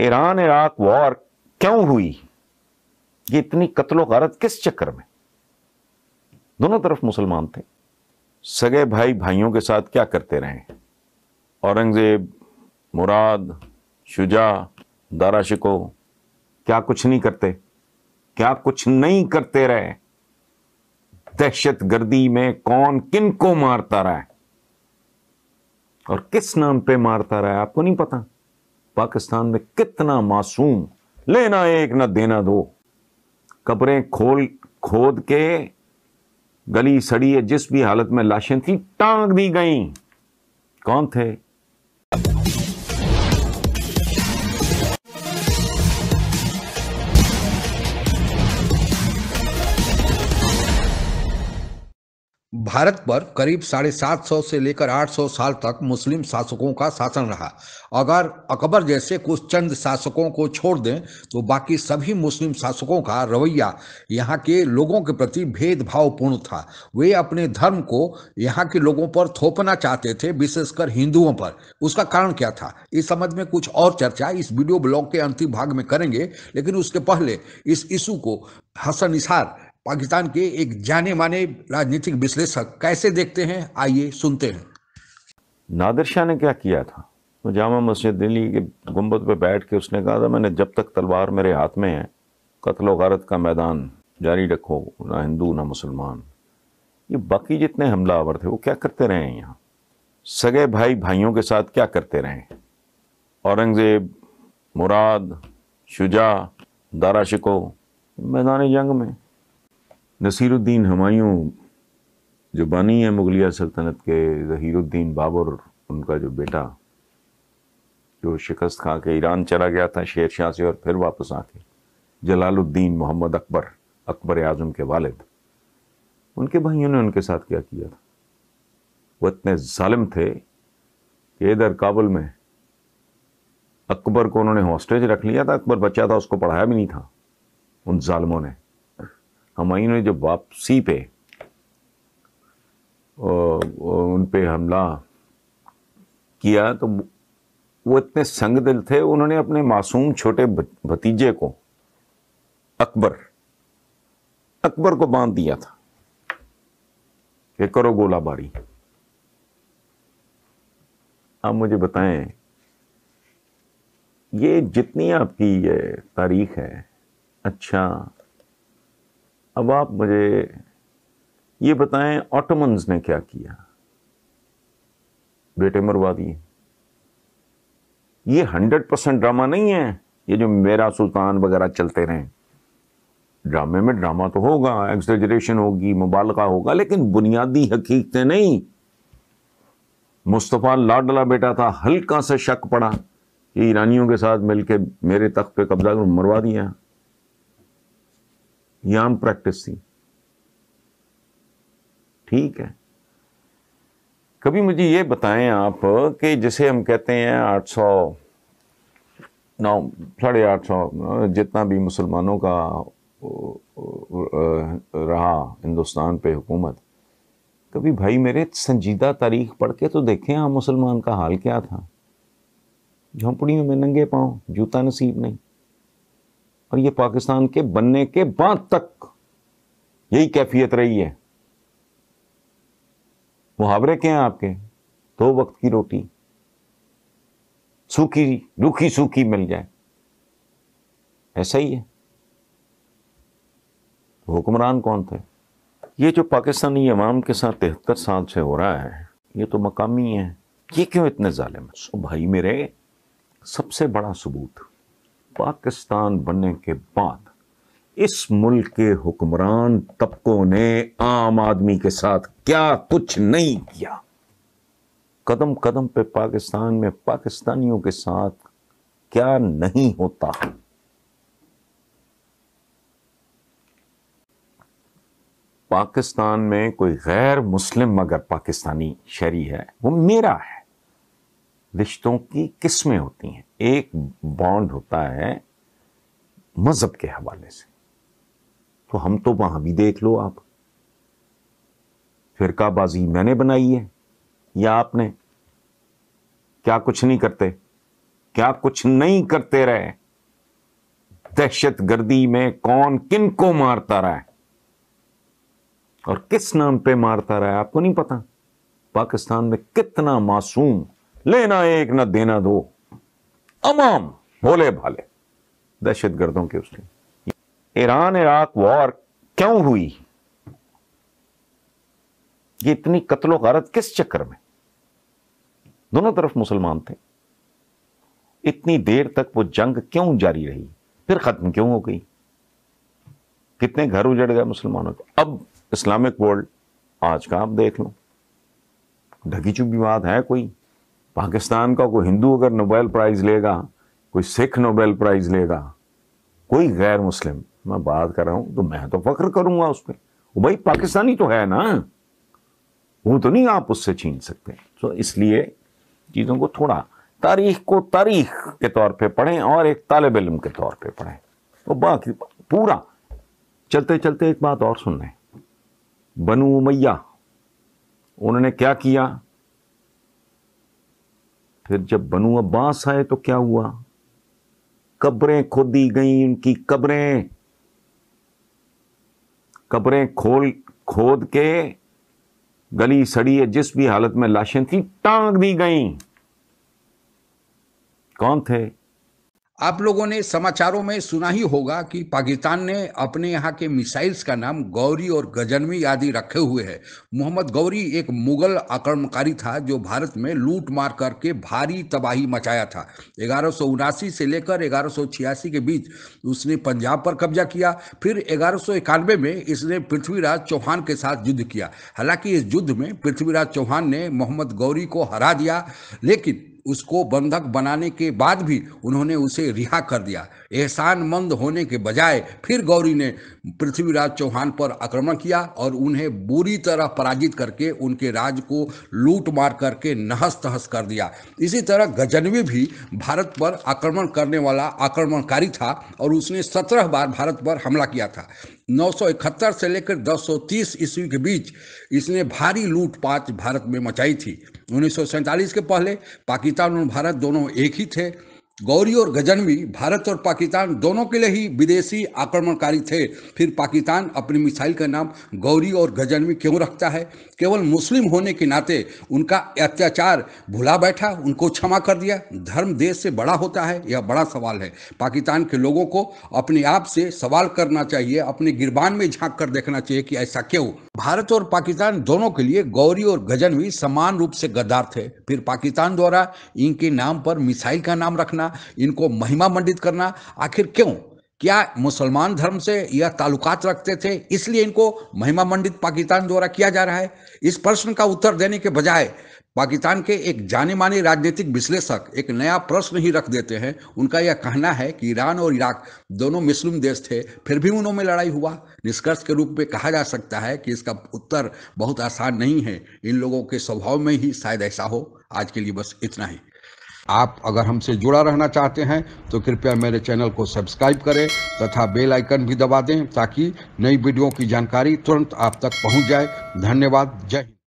Iran Iraq war क्यों हुई ये इतनी कत्लो गारत किस चक्कर में दोनों तरफ मुसलमान थे सगे भाई भाइयों के साथ क्या करते रहे औरंगज़ेब मुराद शुजा दारा शिको क्या कुछ नहीं करते क्या कुछ नहीं करते रहे दहशत गर्दी में कौन किन को मारता रहा है और किस नाम पे मारता रहा है आपको नहीं पता पाकिस्तान में कितना मासूम लेना एक ना देना दो कपड़े खोल खोद के गली सड़ी है जिस भी हालत में लाशें थी टांग दी गई कौन थे भारत पर करीब साढ़े सात सौ से लेकर आठ सौ साल तक मुस्लिम शासकों का शासन रहा अगर अकबर जैसे कुछ चंद शासकों को छोड़ दें तो बाकी सभी मुस्लिम शासकों का रवैया यहाँ के लोगों के प्रति भेदभावपूर्ण था वे अपने धर्म को यहाँ के लोगों पर थोपना चाहते थे विशेषकर हिंदुओं पर उसका कारण क्या था इस संबंध में कुछ और चर्चा इस वीडियो ब्लॉग के अंतिम भाग में करेंगे लेकिन उसके पहले इस इशू को हसन इशार पाकिस्तान के एक जाने माने राजनीतिक विश्लेषक कैसे देखते हैं आइए सुनते हैं नादिर शाह ने क्या किया था तो जामा मस्जिद दिल्ली के गुम्बद पर बैठ के उसने कहा था मैंने जब तक तलवार मेरे हाथ में है कत्ल गारत का मैदान जारी रखो ना हिंदू ना मुसलमान ये बाकी जितने हमलावर थे वो क्या करते रहे हैं यहाँ सगे भाई भाइयों के साथ क्या करते रहे औरंगज़ेब मुराद शुजा दारा शिको मैदान जंग में नसीरुद्दीन हमायूं जो बानी है मुगलिया सल्तनत के ज़हीरुद्दीन बाबर उनका जो बेटा जो शिकस्त खा के ईरान चला गया था शेर शाह से और फिर वापस आके जलालुद्दीन मोहम्मद अकबर अकबर आजम के वालद उनके भाइयों ने उनके साथ क्या किया था वो इतने ालम थे कि इधर काबुल में अकबर को उन्होंने हॉस्टेज रख लिया था अकबर बच्चा था उसको पढ़ाया भी नहीं था उन ालमों ने हमायूं ने जब वापसी पे उन पे हमला किया तो वो इतने संगदिल थे उन्होंने अपने मासूम छोटे भतीजे को अकबर अकबर को बांध दिया था कि करो गोलाबारी आप मुझे बताएं ये जितनी आपकी ये तारीख है अच्छा अब आप मुझे ये बताएं ऑटोमन्स ने क्या किया बेटे मरवादी ये हंड्रेड परसेंट ड्रामा नहीं है ये जो मेरा सुल्तान वगैरह चलते रहे ड्रामे में ड्रामा तो होगा एक्सरेजरेशन होगी मुबालका होगा लेकिन बुनियादी हकीकतें नहीं मुस्तफ़ा लाडला बेटा था हल्का सा शक पड़ा कि ईरानियों के साथ मिलके मेरे तख्त पे कब्जा मरवा दिया यान प्रैक्टिस थी ठीक है कभी मुझे ये बताएं आप कि जिसे हम कहते हैं 800 नौ साढ़े आठ सौ जितना भी मुसलमानों का रहा हिंदुस्तान पे हुकूमत कभी भाई मेरे संजीदा तारीख पढ़ के तो देखें हम मुसलमान का हाल क्या था झोंपड़ियों में नंगे पाँव जूता नसीब नहीं और ये पाकिस्तान के बनने के बाद तक यही कैफियत रही है मुहावरे क्या हैं आपके दो वक्त की रोटी सूखी रूखी सूखी मिल जाए ऐसा ही है तो हुक्मरान कौन थे ये जो पाकिस्तानी अवाम के साथ तिहत्तर साल से हो रहा है ये तो मकामी है ये क्यों इतने है भाई मेरे सबसे बड़ा सबूत पाकिस्तान बनने के बाद इस मुल्क के हुक्मरान तबकों ने आम आदमी के साथ क्या कुछ नहीं किया कदम कदम पे पाकिस्तान में पाकिस्तानियों के साथ क्या नहीं होता पाकिस्तान में कोई गैर मुस्लिम मगर पाकिस्तानी शहरी है वो मेरा है रिश्तों की किस्में होती हैं एक बॉन्ड होता है मज़हब के हवाले से तो हम तो वहां भी देख लो आप फिरकाबाजी मैंने बनाई है या आपने क्या कुछ नहीं करते क्या कुछ नहीं करते रहे दहशत गर्दी में कौन किन को मारता रहा है और किस नाम पे मारता रहा है आपको नहीं पता पाकिस्तान में कितना मासूम लेना एक न देना दो अमाम भोले भाले दहशत गर्दों के उसने ईरान इराक वॉर क्यों हुई ये इतनी कत्लो गारत किस चक्कर में दोनों तरफ मुसलमान थे इतनी देर तक वो जंग क्यों जारी रही फिर खत्म क्यों हो गई कितने घर उजड़ गए मुसलमानों के अब इस्लामिक वर्ल्ड आज का आप देख लो ढकी चुपी बात है कोई पाकिस्तान का कोई हिंदू अगर नोबेल प्राइज़ लेगा कोई सिख नोबेल प्राइज़ लेगा कोई गैर मुस्लिम मैं बात कर रहा हूँ तो मैं तो फ़ख्र करूंगा उस पर भाई पाकिस्तानी तो है ना वो तो नहीं आप उससे छीन सकते तो इसलिए चीज़ों को थोड़ा तारीख को तारीख के तौर पे पढ़ें और एक तालब इलम के तौर पे पढ़ें तो बाकी पूरा चलते चलते एक बात और सुन लें बनु मैया उन्होंने क्या किया फिर जब बनु अब्बास आए तो क्या हुआ कब्रें खोदी गई उनकी कब्रें कब्रें खोल खोद के गली सड़ी है जिस भी हालत में लाशें थी टांग दी गई कौन थे आप लोगों ने समाचारों में सुना ही होगा कि पाकिस्तान ने अपने यहाँ के मिसाइल्स का नाम गौरी और गजनवी आदि रखे हुए है मोहम्मद गौरी एक मुगल आक्रमणकारी था जो भारत में लूट मार करके भारी तबाही मचाया था ग्यारह से लेकर ग्यारह के बीच उसने पंजाब पर कब्जा किया फिर ग्यारह में इसने पृथ्वीराज चौहान के साथ युद्ध किया हालांकि इस युद्ध में पृथ्वीराज चौहान ने मोहम्मद गौरी को हरा दिया लेकिन उसको बंधक बनाने के बाद भी उन्होंने उसे रिहा कर दिया एहसानमंद होने के बजाय फिर गौरी ने पृथ्वीराज चौहान पर आक्रमण किया और उन्हें बुरी तरह पराजित करके उनके राज को लूट मार करके नहस तहस कर दिया इसी तरह गजनवी भी भारत पर आक्रमण करने वाला आक्रमणकारी था और उसने सत्रह बार भारत पर हमला किया था 971 से लेकर 1030 ईस्वी के बीच इसने भारी लूटपाट भारत में मचाई थी उन्नीस के पहले पाकिस्तान और भारत दोनों एक ही थे गौरी और गजनवी भारत और पाकिस्तान दोनों के लिए ही विदेशी आक्रमणकारी थे फिर पाकिस्तान अपनी मिसाइल का नाम गौरी और गजनवी क्यों रखता है केवल मुस्लिम होने के नाते उनका अत्याचार भुला बैठा उनको क्षमा कर दिया धर्म देश से बड़ा होता है यह बड़ा सवाल है पाकिस्तान के लोगों को अपने आप से सवाल करना चाहिए अपने गिरबान में झांक कर देखना चाहिए कि ऐसा क्यों भारत और पाकिस्तान दोनों के लिए गौरी और गजन भी समान रूप से गद्दार थे फिर पाकिस्तान द्वारा इनके नाम पर मिसाइल का नाम रखना इनको महिमा मंडित करना आखिर क्यों क्या मुसलमान धर्म से यह ताल्लुकात रखते थे इसलिए इनको महिमा मंडित पाकिस्तान द्वारा किया जा रहा है इस प्रश्न का उत्तर देने के बजाय पाकिस्तान के एक जाने माने राजनीतिक विश्लेषक एक नया प्रश्न ही रख देते हैं उनका यह कहना है कि ईरान और इराक दोनों मुस्लिम देश थे फिर भी में लड़ाई हुआ निष्कर्ष के रूप में कहा जा सकता है कि इसका उत्तर बहुत आसान नहीं है इन लोगों के स्वभाव में ही शायद ऐसा हो आज के लिए बस इतना ही आप अगर हमसे जुड़ा रहना चाहते हैं तो कृपया मेरे चैनल को सब्सक्राइब करें तथा बेल आइकन भी दबा दें ताकि नई वीडियो की जानकारी तुरंत आप तक पहुंच जाए धन्यवाद जय हिंद